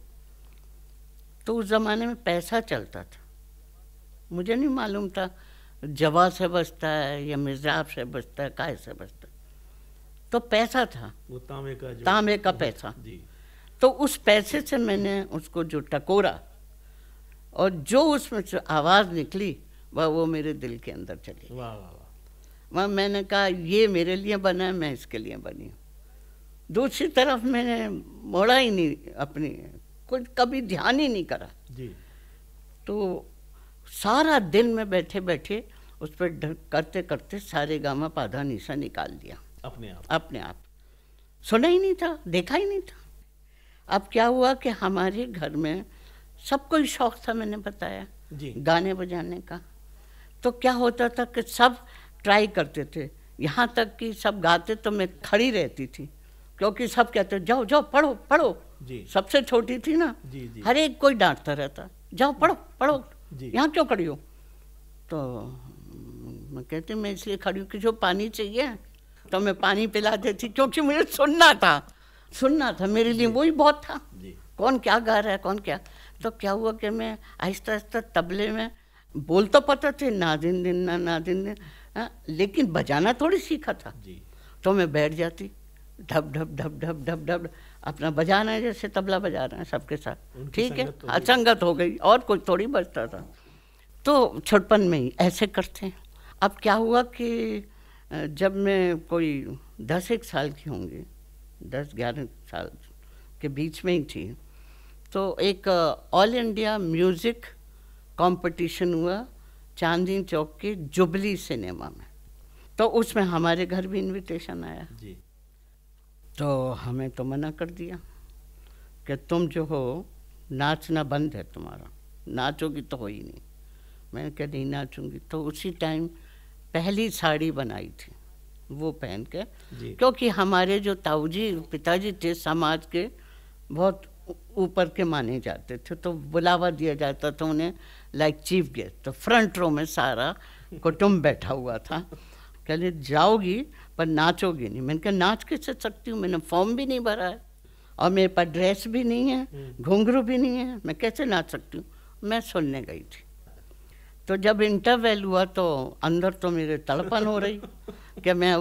B: तो उस ज़माने में पैसा चलता था मुझे नहीं मालूम था जवा से बचता है या मिजाब से बचता है काय से बचता है तो पैसा था
A: वो तांबे का तांबे
B: का पैसा जी। तो उस पैसे से मैंने उसको जो टकोरा और जो उसमें से आवाज़ निकली वह वो मेरे दिल के अंदर चली वाह वाह वाह मैंने कहा ये मेरे लिए बना है मैं इसके लिए बनी हूँ दूसरी तरफ मैंने मोड़ा ही नहीं अपनी कुछ कभी ध्यान ही नहीं करा जी तो सारा दिन में बैठे बैठे उस पर करते करते सारे गामा पाधा निशा निकाल दिया अपने आप अपने आप सुना ही नहीं था देखा ही नहीं था अब क्या हुआ कि हमारे घर में सबको ही शौक था मैंने बताया जी गाने बजाने का तो क्या होता था कि सब ट्राई करते थे यहाँ तक कि सब गाते तो मैं खड़ी रहती थी क्योंकि सब कहते जाओ जाओ पढ़ो पढ़ो जी सबसे छोटी थी ना जी जी हर एक कोई डांटता रहता जाओ पढ़ो पढ़ो यहाँ क्यों खड़ी हो तो मैं कहती मैं इसलिए खड़ी हूँ कि जो पानी चाहिए तो मैं पानी पिला देती क्योंकि मुझे सुनना था सुनना था मेरे लिए वो ही बहुत था कौन क्या गा रहा है कौन क्या तो क्या हुआ कि मैं आहिस्ता आहिस्ता तबले में बोल तो पता थे ना दिन दिन ना ना दिन दिन हाँ, लेकिन बजाना थोड़ी सीखा था तो मैं बैठ जाती ढप ढप ढप ढप ढप ढप अपना बजाना है जैसे तबला बजा रहे हैं सबके साथ ठीक है असंगत हाँ, हो गई और कुछ थोड़ी बचता था तो छोटपन में ही ऐसे करते हैं अब क्या हुआ कि जब मैं कोई दस एक साल की होंगी दस ग्यारह साल के बीच में ही थी तो एक ऑल इंडिया म्यूज़िक कंपटीशन हुआ चांदनी चौक के जुबली सिनेमा में तो उसमें हमारे घर भी इनविटेशन आया जी तो हमें तो मना कर दिया कि तुम जो हो नाचना बंद है तुम्हारा नाचोगी तो हो ही नहीं मैंने कहा नहीं नाचूंगी तो उसी टाइम पहली साड़ी बनाई थी वो पहन के क्योंकि हमारे जो ताऊजी पिताजी थे समाज के बहुत ऊपर के माने जाते थे तो बुलावा दिया जाता था उन्हें लाइक चीफ गेस्ट तो फ्रंट रो में सारा कुटुम्ब बैठा हुआ था कहले जाओगी पर नाचोगी नहीं मैंने कहा नाच कैसे सकती हूँ मैंने फॉर्म भी नहीं भरा है और मेरे पास ड्रेस भी नहीं है हम्म। घुंघरू भी नहीं है मैं कैसे नाच सकती हूँ मैं सुनने गई थी तो जब इंटरवेल हुआ तो अंदर तो मेरे तड़पन हो रही कि मैं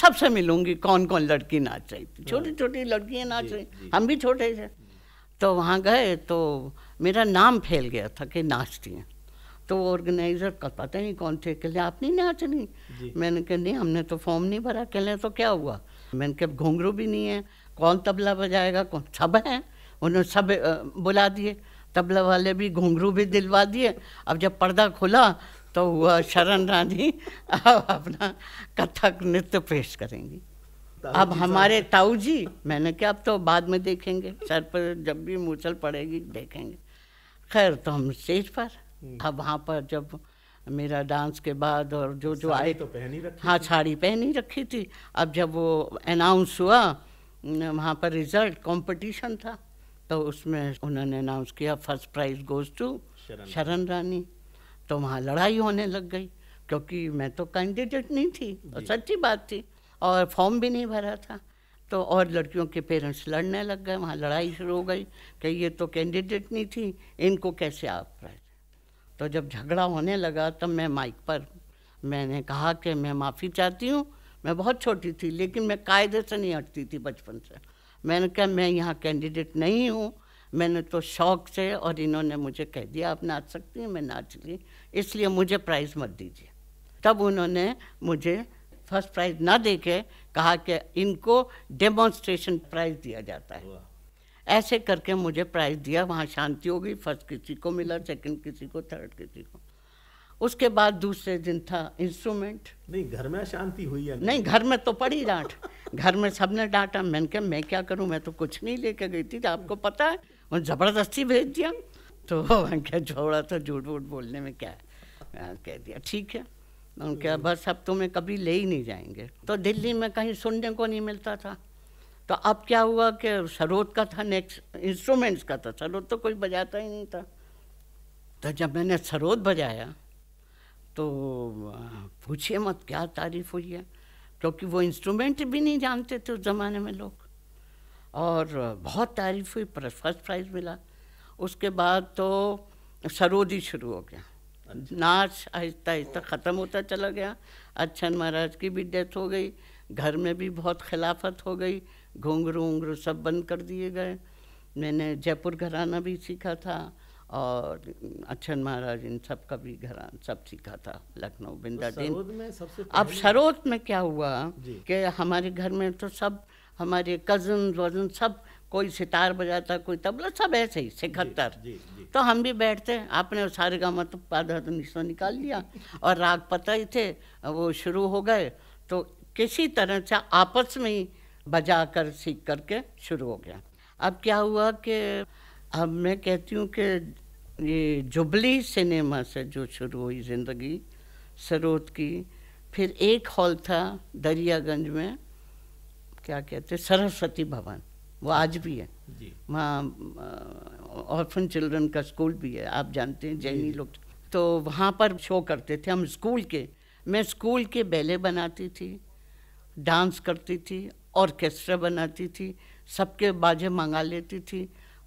B: सबसे मिलूंगी कौन कौन लड़की नाच रही थी छोटी हाँ। छोटी लड़कियाँ नाच रही हम भी छोटे थे तो वहाँ गए तो मेरा नाम फैल गया था कि नाचती हैं तो वो ऑर्गेनाइज़र का पता नहीं कौन थे कहले आपने नाचनी मैंने कहा नहीं हमने तो फॉर्म नहीं भरा कहले तो क्या हुआ मैंने कहा घुंघरू भी नहीं है कौन तबला बजाएगा कौन सब हैं उन्होंने सब बुला दिए तबला वाले भी घुंघरू भी दिलवा दिए अब जब पर्दा खुला तो हुआ शरण रानी अब अपना कथक नृत्य पेश करेंगी अब हमारे ताऊ जी मैंने कहा अब तो बाद में देखेंगे सर पर जब भी मूछल पड़ेगी देखेंगे खैर तो हम स्टेज पर अब हम्म। वहाँ पर जब मेरा डांस के बाद और जो जो आए तो पहनी रखी हाँ साड़ी पहनी रखी थी अब जब वो अनाउंस हुआ वहाँ पर रिजल्ट कंपटीशन था तो उसमें उन्होंने अनाउंस किया फर्स्ट प्राइज गोज टू शरण रानी तो वहाँ लड़ाई होने लग गई क्योंकि मैं तो कैंडिडेट नहीं थी और तो सच्ची बात थी और फॉर्म भी नहीं भरा था तो और लड़कियों के पेरेंट्स लड़ने लग गए वहाँ लड़ाई शुरू हो गई कि ये तो कैंडिडेट नहीं थी इनको कैसे आप प्राइज तो जब झगड़ा होने लगा तब मैं माइक पर मैंने कहा कि मैं माफ़ी चाहती हूँ मैं बहुत छोटी थी लेकिन मैं कायदे से नहीं हटती थी बचपन से मैंने कहा मैं यहाँ कैंडिडेट नहीं हूँ मैंने तो शौक से और इन्होंने मुझे कह दिया आप नाच सकती हैं मैं नाच ली इसलिए मुझे प्राइज़ मत दीजिए तब उन्होंने मुझे फर्स्ट प्राइज़ ना दे के कहा कि इनको डेमोन्स्ट्रेशन प्राइज़ दिया जाता है ऐसे करके मुझे प्राइज़ दिया वहाँ शांति होगी फर्स्ट किसी को मिला सेकंड किसी को थर्ड किसी को उसके बाद दूसरे दिन था इंस्ट्रूमेंट नहीं घर में शांति हुई है नहीं घर में तो पड़ी डांट घर में सबने डांटा मैंने कहा मैं क्या करूँ मैं तो कुछ नहीं लेके गई थी आपको पता है उन्हें ज़बरदस्ती भेज दिया तो मैंने कहा छोड़ा तो झूठ वूठ बोलने में क्या है कह दिया ठीक है उनके बस अब तुम्हें कभी ले ही नहीं जाएंगे तो दिल्ली में कहीं सुनने को नहीं मिलता था तो अब क्या हुआ कि सरोद का था नेक्स्ट इंस्ट्रूमेंट्स का था सरोद तो कोई बजाता ही नहीं था तो जब मैंने सरोद बजाया तो पूछिए मत क्या तारीफ हुई है क्योंकि वो इंस्ट्रूमेंट भी नहीं जानते थे उस ज़माने में लोग और बहुत तारीफ हुई पर फर्स्ट प्राइज़ मिला उसके बाद तो सरोद ही शुरू हो गया अच्छा। नाच आहिस्ता आहिस्ता ख़त्म होता चला गया अच्छा महाराज की भी डेथ हो गई घर में भी बहुत खिलाफत हो गई घूंगरू उंगरू सब बंद कर दिए गए मैंने जयपुर घराना भी सीखा था और अक्षर महाराज इन सब का भी घरान सब सीखा था लखनऊ बिंदा
A: तो अब
B: सरोत में क्या हुआ कि हमारे घर में तो सब हमारे कजन वजन सब कोई सितार बजाता कोई तबला सब ऐसे ही सिखत्तर तो हम भी बैठते आपने सारे गामा तो पाधा तो निशो निकाल लिया और राग पता ही थे वो शुरू हो गए तो किसी तरह से आपस में ही बजा कर सीख करके शुरू हो गया अब क्या हुआ कि अब मैं कहती हूँ कि ये जुबली सिनेमा से जो शुरू हुई ज़िंदगी सरोद की फिर एक हॉल था दरियागंज में क्या कहते सरस्वती भवन वो आज भी है वहाँ ऑर्फन चिल्ड्रन का स्कूल भी है आप जानते हैं जैनी लोग तो वहाँ पर शो करते थे हम स्कूल के मैं स्कूल के बेले बनाती थी डांस करती थी ऑर्केस्ट्रा बनाती थी सबके बाजे मंगा लेती थी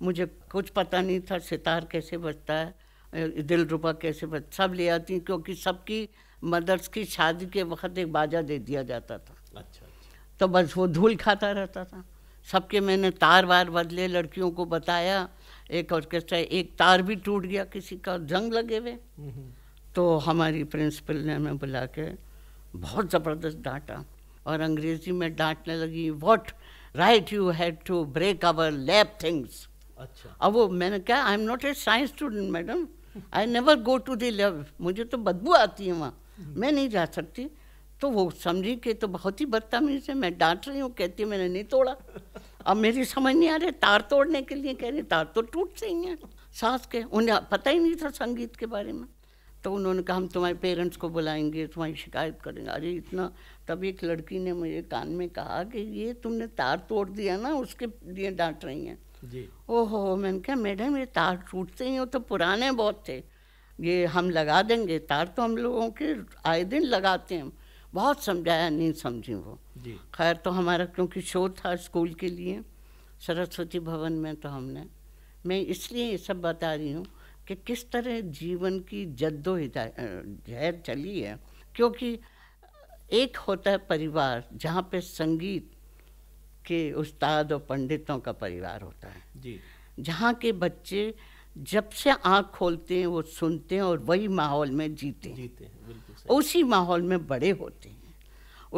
B: मुझे कुछ पता नहीं था सितार कैसे बजता है दिल रुपा कैसे बज सब ले आती क्योंकि सबकी मदर्स की शादी के वक्त एक बाजा दे दिया जाता था अच्छा, अच्छा। तो बस वो धूल खाता रहता था सबके मैंने तार वार बदले लड़कियों को बताया एक ऑर्केस्ट्रा एक तार भी टूट गया किसी का जंग लगे हुए हम्म, हम्म। तो हमारी प्रिंसिपल ने हमें बुला के बहुत ज़बरदस्त डांटा और अंग्रेजी में डांटने लगी what right you had to break our lab things अच्छा अब वो मैंने कहा I am not a science student madam I never go to the lab मुझे तो बदबू आती है वहाँ मैं नहीं जा सकती तो वो समझी कि तो बहुत ही बदतमीज है मैं डांट रही हूँ कहती मैंने नहीं तोड़ा अब मेरी समझ नहीं आ रही तार तोड़ने के लिए कह रही तार तो टूट रही हैं सांस के उन्हें पता ही नहीं था संगीत के बारे में तो उन्होंने कहा हम तुम्हारे पेरेंट्स को बुलाएंगे तुम्हारी शिकायत करेंगे अरे इतना तब एक लड़की ने मुझे कान में कहा कि ये तुमने तार तोड़ दिया ना उसके लिए डांट रही हैं ओहो मैंने कहा मैडम ये तार टूटते ही हो तो पुराने बहुत थे ये हम लगा देंगे तार तो हम लोगों के आए दिन लगाते हैं बहुत समझाया नहीं समझी वो खैर तो हमारा क्योंकि शो था स्कूल के लिए सरस्वती भवन में तो हमने मैं इसलिए ये सब बता रही हूँ कि किस तरह जीवन की जद्दोजहद चली है क्योंकि एक होता है परिवार जहाँ पे संगीत के उस्ताद और पंडितों का परिवार होता है जहाँ के बच्चे जब से आँख खोलते हैं वो सुनते हैं और वही माहौल में जीते हैं जीते हैं उसी माहौल में बड़े होते हैं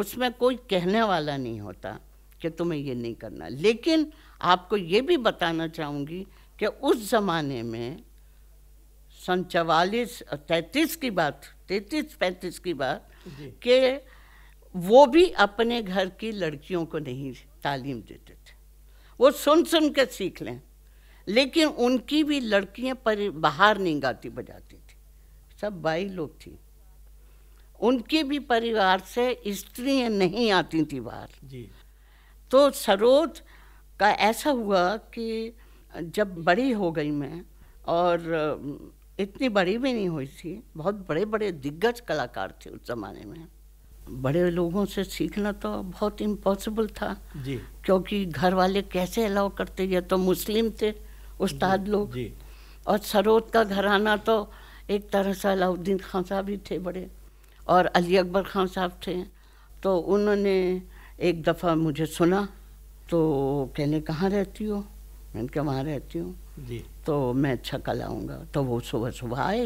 B: उसमें कोई कहने वाला नहीं होता कि तुम्हें ये नहीं करना लेकिन आपको ये भी बताना चाहूँगी कि उस ज़माने में सन चवालीस तैंतीस की बात तैतीस पैंतीस की बात कि वो भी अपने घर की लड़कियों को नहीं तालीम देते थे वो सुन सुन के सीख लें लेकिन उनकी भी लड़कियां पर बाहर नहीं गाती बजाती थी सब बाई लोग थी उनके भी परिवार से स्त्रियां नहीं आती थी बाहर तो सरोज का ऐसा हुआ कि जब बड़ी हो गई मैं और इतनी बड़ी भी नहीं हुई थी बहुत बड़े बड़े दिग्गज कलाकार थे उस ज़माने में बड़े लोगों से सीखना तो बहुत इम्पॉसिबल था जी क्योंकि घर वाले कैसे अलाउ करते ये तो मुस्लिम थे उस्ताद लोग और सरोद का घराना तो एक तरह से अलाउद्दीन खान साहब ही थे बड़े और अली अकबर खान साहब थे तो उन्होंने एक दफ़ा मुझे सुना तो कहने कहाँ रहती हो मैंने कहा वहाँ रहती हूँ तो मैं अच्छा कल आऊँगा तो वो सुबह सुबह आए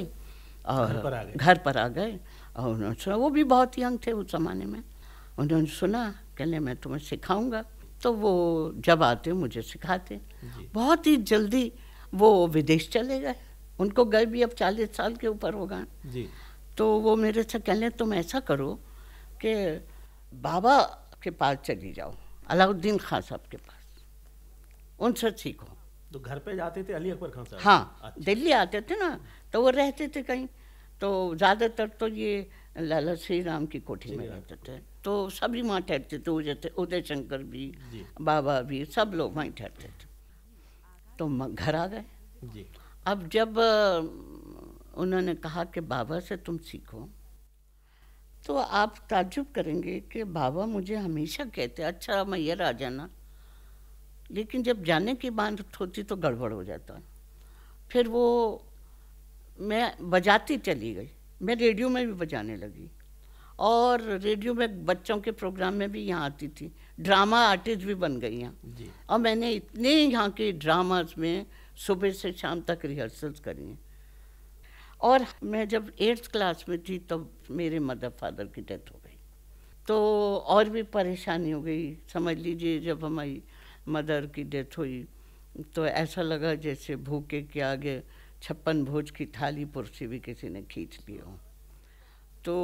B: और घर पर आ गए और उन्होंने सुना वो भी बहुत यंग थे उस ज़माने में उन्होंने सुना कहने मैं तुम्हें सिखाऊंगा तो वो जब आते मुझे सिखाते बहुत ही जल्दी वो विदेश चले गए उनको गए भी अब चालीस साल के ऊपर होगा तो वो मेरे से कहने तुम ऐसा करो कि बाबा के पास चली जाओ अलाउद्दीन खान साहब के पास उनसे सीखो
A: तो घर पे जाते थे अली अकबर खान साहब हाँ अच्छा।
B: दिल्ली आते थे ना तो वो रहते थे कहीं तो ज़्यादातर तो ये लाला श्री राम की कोठी में रहते थे तो सभी वहाँ ठहरते थे उदय थे उदय शंकर भी बाबा भी सब लोग वहीं ठहरते थे तो घर आ गए अब जब उन्होंने कहा कि बाबा से तुम सीखो तो आप ताजुब करेंगे कि बाबा मुझे हमेशा कहते अच्छा ये राजा ना लेकिन जब जाने की बात होती तो गड़बड़ हो जाता फिर वो मैं बजाती चली गई मैं रेडियो में भी बजाने लगी और रेडियो में बच्चों के प्रोग्राम में भी यहाँ आती थी ड्रामा आर्टिस्ट भी बन गई यहाँ और मैंने इतने यहाँ के ड्रामाज में सुबह से शाम तक रिहर्सल्स करी हैं और मैं जब एट्थ क्लास में थी तब तो मेरे मदर फादर की डेथ हो गई तो और भी परेशानी हो गई समझ लीजिए जब हमारी मदर की डेथ हुई तो ऐसा लगा जैसे भूखे के आगे छप्पन भोज की थाली पुरसी भी किसी ने खींच ली हो तो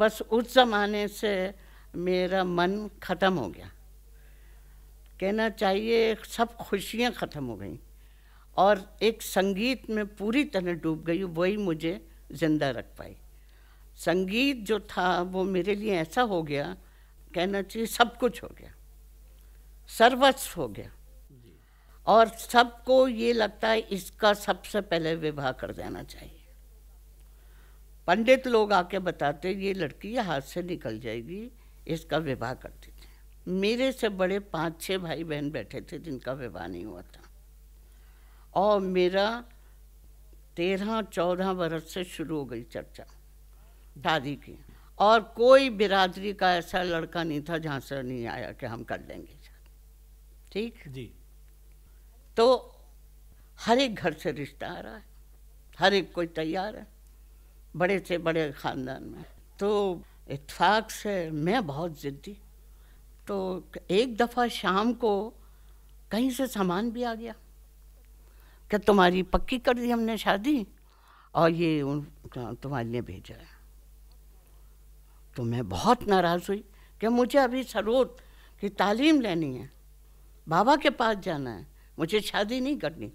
B: बस उस ज़माने से मेरा मन ख़त्म हो गया कहना चाहिए सब खुशियाँ ख़त्म हो गई और एक संगीत में पूरी तरह डूब गई वही मुझे ज़िंदा रख पाई संगीत जो था वो मेरे लिए ऐसा हो गया कहना चाहिए सब कुछ हो गया सर्वस्व हो गया और सबको ये लगता है इसका सबसे पहले विवाह कर देना चाहिए पंडित लोग आके बताते ये लड़की हाथ से निकल जाएगी इसका विवाह कर देते मेरे से बड़े पांच छह भाई बहन बैठे थे जिनका विवाह नहीं हुआ था और मेरा तेरह चौदह बरस से शुरू हो गई चर्चा दादी की और कोई बिरादरी का ऐसा लड़का नहीं था जहाँ से नहीं आया कि हम कर लेंगे ठीक जी तो हर एक घर से रिश्ता आ रहा है हर एक कोई तैयार है बड़े से बड़े ख़ानदान में तो इतफाक़ से मैं बहुत ज़िद्दी तो एक दफ़ा शाम को कहीं से सामान भी आ गया क्या तुम्हारी पक्की कर दी हमने शादी और ये उन तुम्हारे लिए भेजा है तो मैं बहुत नाराज़ हुई कि मुझे अभी सरोत की तालीम लेनी है बाबा के पास जाना है मुझे शादी नहीं करनी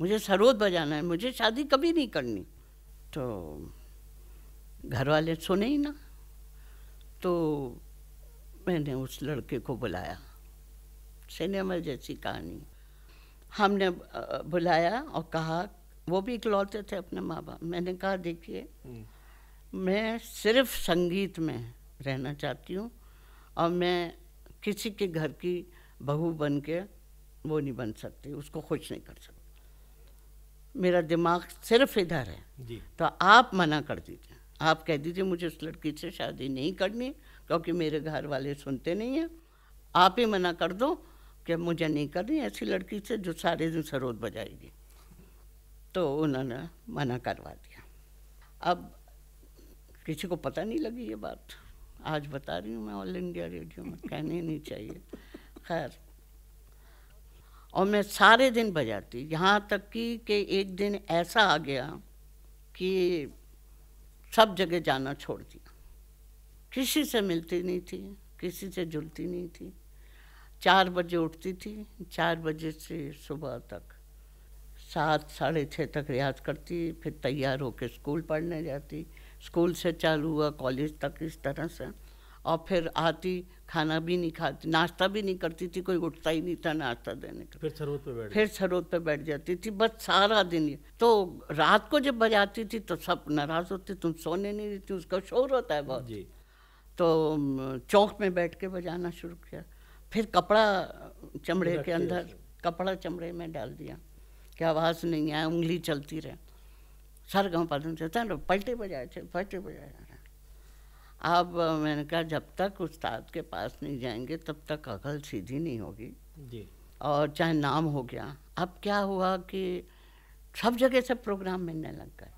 B: मुझे सरोद बजाना है मुझे शादी कभी नहीं करनी तो घर वाले सुने ही ना तो मैंने उस लड़के को बुलाया सिनेमा जैसी कहानी हमने बुलाया और कहा वो भी इकलौते थे अपने माँ बाप मैंने कहा देखिए हम्म। मैं सिर्फ संगीत में रहना चाहती हूँ और मैं किसी के घर की बहू बन के वो नहीं बन सकती उसको खुश नहीं कर सकती मेरा दिमाग सिर्फ इधर है तो आप मना कर दीजिए आप कह दीजिए मुझे उस लड़की से शादी नहीं करनी क्योंकि मेरे घर वाले सुनते नहीं हैं आप ही मना कर दो कि मुझे नहीं करनी ऐसी लड़की से जो सारे दिन सरोद बजाएगी तो उन्होंने मना करवा दिया अब किसी को पता नहीं लगी ये बात आज बता रही हूँ मैं ऑल इंडिया रेडियो में कहने नहीं चाहिए खैर और मैं सारे दिन बजाती यहाँ तक कि कि एक दिन ऐसा आ गया कि सब जगह जाना छोड़ दिया किसी से मिलती नहीं थी किसी से जुलती नहीं थी चार बजे उठती थी चार बजे से सुबह तक सात साढ़े छः तक रियाज करती फिर तैयार होकर स्कूल पढ़ने जाती स्कूल से चालू हुआ कॉलेज तक इस तरह से और फिर आती खाना भी नहीं खाती नाश्ता भी नहीं करती थी कोई उठता ही नहीं था नाश्ता देने का
A: फिर सरोद पे बैठ फिर
B: सरोद पे बैठ जाती थी बस सारा दिन ये तो रात को जब बजाती थी तो सब नाराज होते तुम सोने नहीं देती उसका शोर होता है बहुत जी। तो चौक में बैठ के बजाना शुरू किया फिर कपड़ा चमड़े के अंदर कपड़ा चमड़े में डाल दिया कि आवाज़ नहीं आए उंगली चलती रहे सर गाँव पालन से पलटे बजाए थे पलटे बजाए अब मैंने कहा जब तक उस्ताद के पास नहीं जाएंगे तब तक अकल सीधी नहीं होगी जी और चाहे नाम हो गया अब क्या हुआ कि सब जगह से प्रोग्राम मिलने लग गए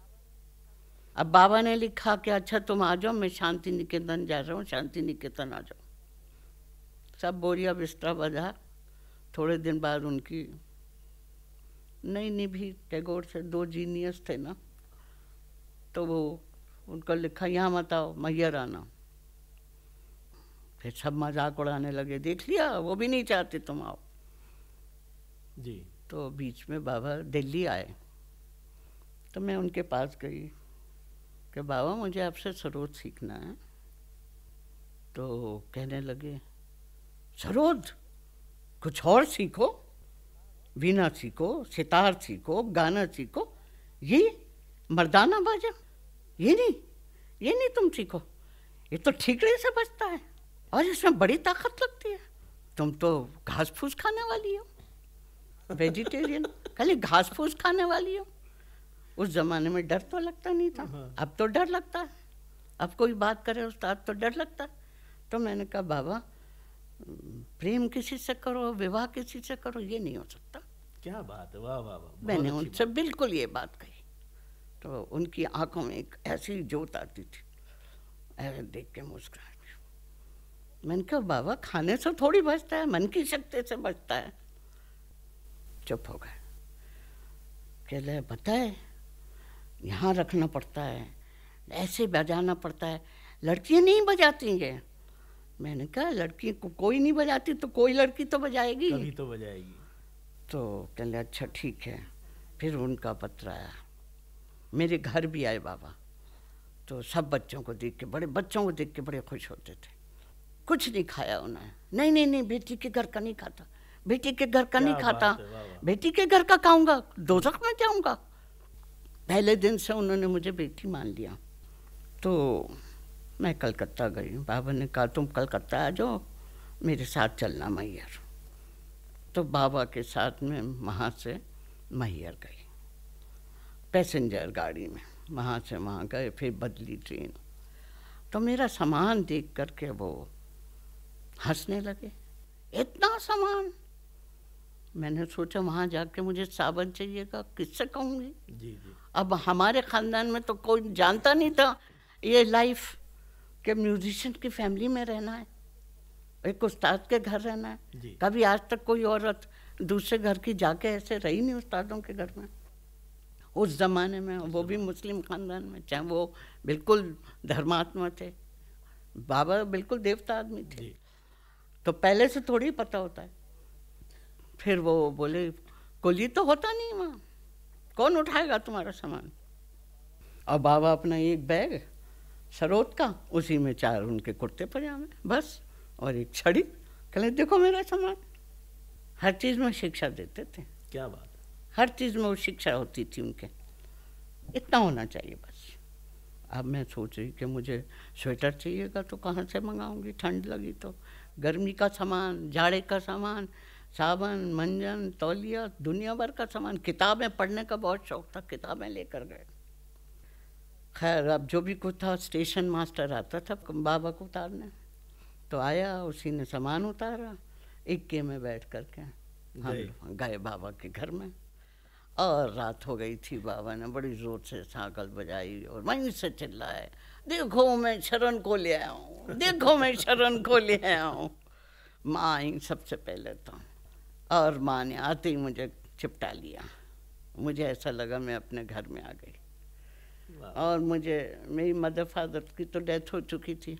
B: अब बाबा ने लिखा कि अच्छा तुम आ जाओ मैं शांति निकेतन जा रहा हूँ शांति निकेतन आ जाओ सब बोरिया बिस्तरा बजा थोड़े दिन बाद उनकी नई निभी टैगोर से दो जीनियस थे ना तो वो उनका लिखा यहाँ मत आओ मैयर आना फिर सब मजाक उड़ाने लगे देख लिया वो भी नहीं चाहते तुम आओ जी तो बीच में बाबा दिल्ली आए तो मैं उनके पास गई कि बाबा मुझे आपसे सरोद सीखना है तो कहने लगे सरोद कुछ और सीखो वीणा सीखो सितार सीखो गाना सीखो ये मर्दाना बाजा ये नहीं ये नहीं तुम ठीक हो ये तो ठीकड़े से बचता है और इसमें बड़ी ताकत लगती है तुम तो घास फूस खाने वाली हो वेजिटेरियन खाली घास फूस खाने वाली हो उस जमाने में डर तो लगता नहीं था हाँ। अब तो डर लगता है अब कोई बात करे उस्ताद तो डर लगता है तो मैंने कहा बाबा प्रेम किसी से करो विवाह किसी से करो ये नहीं हो सकता क्या बात है वाह वाह वाह मैंने उनसे बिल्कुल ये बात कही तो उनकी आंखों में एक ऐसी जोत आती थी ऐसे देख के मुस्कुराती मैंने कहा बाबा खाने से थोड़ी बचता है मन की शक्ति से बचता है चुप हो गए कहले पता है यहाँ रखना पड़ता है ऐसे बजाना पड़ता है लड़कियाँ नहीं बजाती हैं मैंने कहा लड़की को कोई नहीं बजाती तो कोई लड़की तो बजाएगी तो बजाएगी तो कहले अच्छा ठीक है फिर उनका पत्र आया मेरे घर भी आए बाबा तो सब बच्चों को देख के बड़े बच्चों को देख के बड़े खुश होते थे कुछ नहीं खाया उन्होंने नहीं नहीं नहीं बेटी के घर का नहीं खाता बेटी के घर का नहीं खाता बेटी के घर का खाऊंगा दोजख में जाऊंगा पहले दिन से उन्होंने मुझे बेटी मान लिया तो मैं कलकत्ता गई बाबा ने कहा तुम कलकत्ता आ जाओ मेरे साथ चलना मैयर तो बाबा के साथ में वहाँ से मैयर गई पैसेंजर गाड़ी में वहाँ से वहाँ गए फिर बदली ट्रेन तो मेरा सामान देख करके वो हंसने लगे इतना सामान मैंने सोचा वहाँ जाके मुझे साबन चाहिएगा किससे कहूँगी जी जी अब हमारे ख़ानदान में तो कोई जानता नहीं था ये लाइफ के म्यूजिशियन की फैमिली में रहना है एक उस्ताद के घर रहना है कभी आज तक कोई औरत दूसरे घर की जाके ऐसे रही नहीं उस्तादों के घर में उस ज़माने में वो भी मुस्लिम ख़ानदान में चाहे वो बिल्कुल धर्मात्मा थे बाबा बिल्कुल देवता आदमी थे तो पहले से थोड़ी पता होता है फिर वो बोले कुली तो होता नहीं वहाँ कौन उठाएगा तुम्हारा सामान और बाबा अपना एक बैग सरोत का उसी में चार उनके कुर्ते पजामे बस और एक छड़ी कहें देखो मेरा सामान हर चीज़ में शिक्षा देते थे क्या बात हर चीज़ में वो शिक्षा होती थी उनके इतना होना चाहिए बस अब मैं सोच रही कि मुझे स्वेटर चाहिएगा तो कहाँ से मंगाऊंगी ठंड लगी तो गर्मी का सामान जाड़े का सामान साबन मंजन तौलिया दुनिया भर का सामान किताबें पढ़ने का बहुत शौक था किताबें लेकर गए खैर अब जो भी कुछ था स्टेशन मास्टर आता था बाबा को उतारने तो आया उसी ने सामान उतारा इक्के में बैठ कर के हम गए बाबा के घर में और रात हो गई थी बाबा ने बड़ी ज़ोर से साकल बजाई और वहीं से चिल्लाए देखो मैं शरण को ले आया हूँ देखो मैं शरण को ले आया हूँ माँ आई सबसे पहले तो और माँ ने आते ही मुझे चिपटा लिया मुझे ऐसा लगा मैं अपने घर में आ गई और मुझे मेरी मदर फादर की तो डेथ हो चुकी थी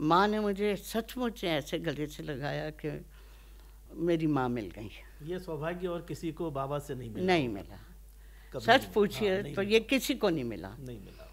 B: माँ ने मुझे सचमुच ऐसे गले से लगाया कि मेरी माँ मिल गई
A: ये सौभाग्य और किसी को बाबा से नहीं मिला नहीं
B: मिला सच पूछिए हाँ, तो ये किसी को नहीं मिला नहीं
A: मिला